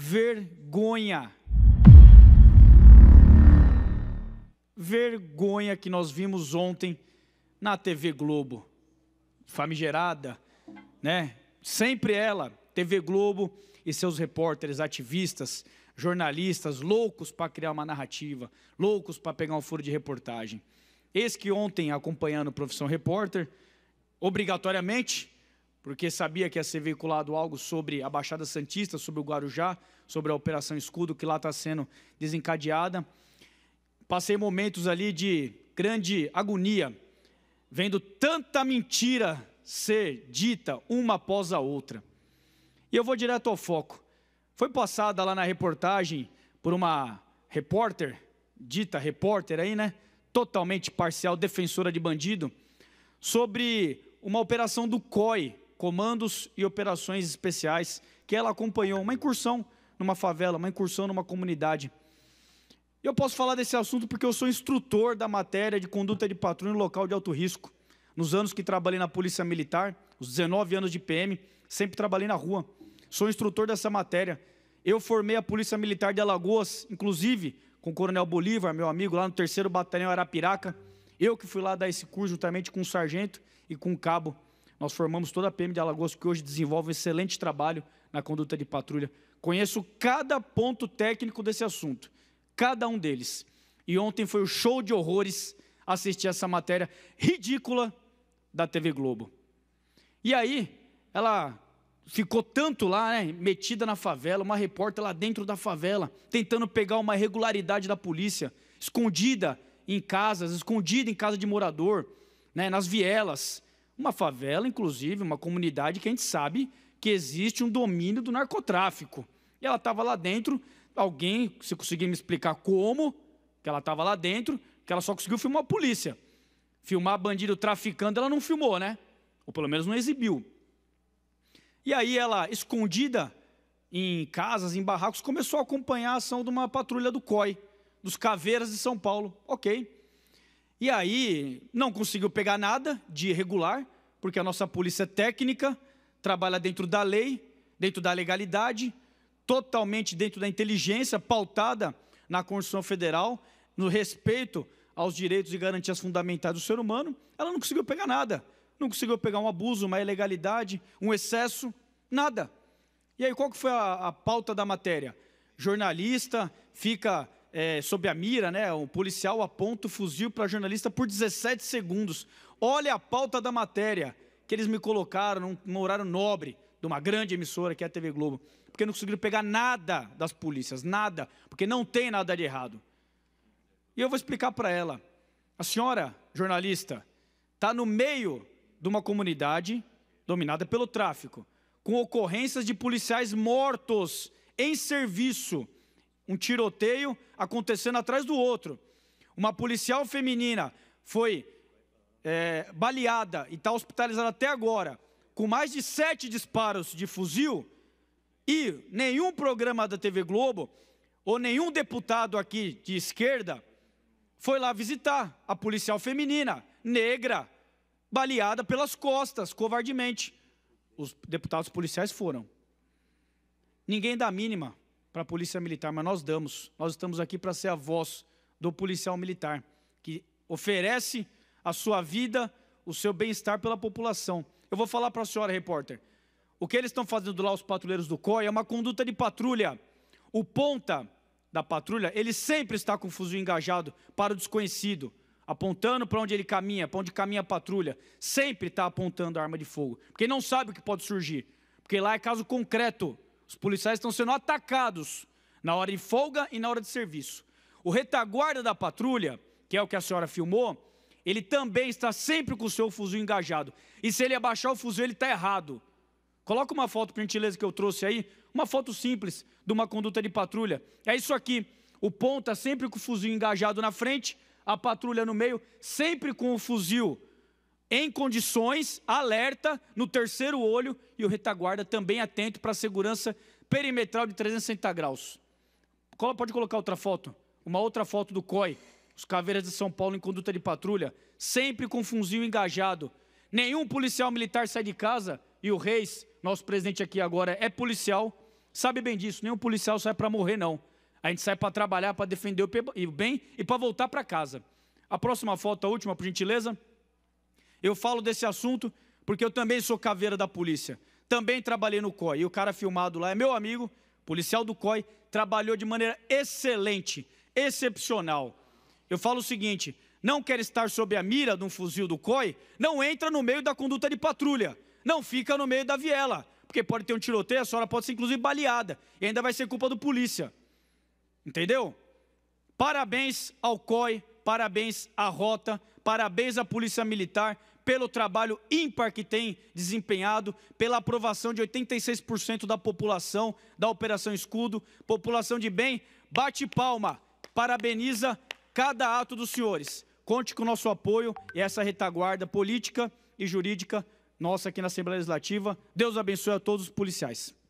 vergonha. Vergonha que nós vimos ontem na TV Globo. Famigerada, né? Sempre ela, TV Globo e seus repórteres, ativistas, jornalistas, loucos para criar uma narrativa, loucos para pegar um furo de reportagem. Eis que ontem, acompanhando Profissão Repórter, obrigatoriamente porque sabia que ia ser veiculado algo sobre a Baixada Santista, sobre o Guarujá, sobre a Operação Escudo que lá está sendo desencadeada. Passei momentos ali de grande agonia, vendo tanta mentira ser dita uma após a outra. E eu vou direto ao foco. Foi passada lá na reportagem por uma repórter, dita repórter aí, né? Totalmente parcial, defensora de bandido, sobre uma operação do COI, comandos e operações especiais, que ela acompanhou uma incursão numa favela, uma incursão numa comunidade. Eu posso falar desse assunto porque eu sou instrutor da matéria de conduta de patrulha no local de alto risco. Nos anos que trabalhei na Polícia Militar, os 19 anos de PM, sempre trabalhei na rua. Sou instrutor dessa matéria. Eu formei a Polícia Militar de Alagoas, inclusive com o Coronel Bolívar, meu amigo, lá no 3 Batalhão Arapiraca. Eu que fui lá dar esse curso juntamente com o sargento e com o cabo. Nós formamos toda a PM de Alagoas, que hoje desenvolve um excelente trabalho na conduta de patrulha. Conheço cada ponto técnico desse assunto, cada um deles. E ontem foi o um show de horrores assistir essa matéria ridícula da TV Globo. E aí, ela ficou tanto lá, né, metida na favela, uma repórter lá dentro da favela, tentando pegar uma irregularidade da polícia, escondida em casas, escondida em casa de morador, né, nas vielas. Uma favela, inclusive, uma comunidade que a gente sabe que existe um domínio do narcotráfico. E ela estava lá dentro, alguém, se conseguir me explicar como, que ela estava lá dentro, que ela só conseguiu filmar a polícia. Filmar bandido traficando, ela não filmou, né? Ou pelo menos não exibiu. E aí ela, escondida em casas, em barracos, começou a acompanhar a ação de uma patrulha do COI, dos Caveiras de São Paulo. Ok. E aí não conseguiu pegar nada de irregular, porque a nossa polícia técnica trabalha dentro da lei, dentro da legalidade, totalmente dentro da inteligência, pautada na Constituição Federal, no respeito aos direitos e garantias fundamentais do ser humano, ela não conseguiu pegar nada. Não conseguiu pegar um abuso, uma ilegalidade, um excesso, nada. E aí, qual que foi a, a pauta da matéria? Jornalista fica é, sob a mira, né? Um policial aponta o fuzil para jornalista por 17 segundos. Olha a pauta da matéria que eles me colocaram num, num horário nobre de uma grande emissora que é a TV Globo, porque não conseguiram pegar nada das polícias, nada, porque não tem nada de errado. E eu vou explicar para ela. A senhora, jornalista, está no meio de uma comunidade dominada pelo tráfico, com ocorrências de policiais mortos em serviço um tiroteio acontecendo atrás do outro. Uma policial feminina foi é, baleada e está hospitalizada até agora, com mais de sete disparos de fuzil, e nenhum programa da TV Globo ou nenhum deputado aqui de esquerda foi lá visitar a policial feminina, negra, baleada pelas costas, covardemente. Os deputados policiais foram. Ninguém dá mínima para a Polícia Militar, mas nós damos. Nós estamos aqui para ser a voz do policial militar, que oferece a sua vida, o seu bem-estar pela população. Eu vou falar para a senhora, repórter. O que eles estão fazendo lá, os patrulheiros do COI, é uma conduta de patrulha. O ponta da patrulha, ele sempre está com o fuzil engajado para o desconhecido, apontando para onde ele caminha, para onde caminha a patrulha. Sempre está apontando a arma de fogo, porque não sabe o que pode surgir. Porque lá é caso concreto. Os policiais estão sendo atacados na hora de folga e na hora de serviço. O retaguarda da patrulha, que é o que a senhora filmou, ele também está sempre com o seu fuzil engajado. E se ele abaixar o fuzil, ele está errado. Coloca uma foto, por gentileza, que eu trouxe aí, uma foto simples de uma conduta de patrulha. É isso aqui. O ponta sempre com o fuzil engajado na frente, a patrulha no meio, sempre com o fuzil em condições, alerta, no terceiro olho e o retaguarda também atento para a segurança perimetral de 360 graus. Pode colocar outra foto? Uma outra foto do COI, os Caveiras de São Paulo em conduta de patrulha, sempre com fuzil engajado. Nenhum policial militar sai de casa e o Reis, nosso presidente aqui agora, é policial, sabe bem disso, nenhum policial sai para morrer, não. A gente sai para trabalhar, para defender o bem e para voltar para casa. A próxima foto, a última, por gentileza. Eu falo desse assunto porque eu também sou caveira da polícia. Também trabalhei no COI. E o cara filmado lá é meu amigo, policial do COI, trabalhou de maneira excelente, excepcional. Eu falo o seguinte: não quer estar sob a mira de um fuzil do COI, não entra no meio da conduta de patrulha. Não fica no meio da viela, porque pode ter um tiroteio, a senhora pode ser inclusive baleada, e ainda vai ser culpa do polícia. Entendeu? Parabéns ao COI, parabéns à rota, Parabéns à Polícia Militar pelo trabalho ímpar que tem desempenhado, pela aprovação de 86% da população da Operação Escudo, população de bem, bate palma, parabeniza cada ato dos senhores. Conte com o nosso apoio e essa retaguarda política e jurídica nossa aqui na Assembleia Legislativa. Deus abençoe a todos os policiais.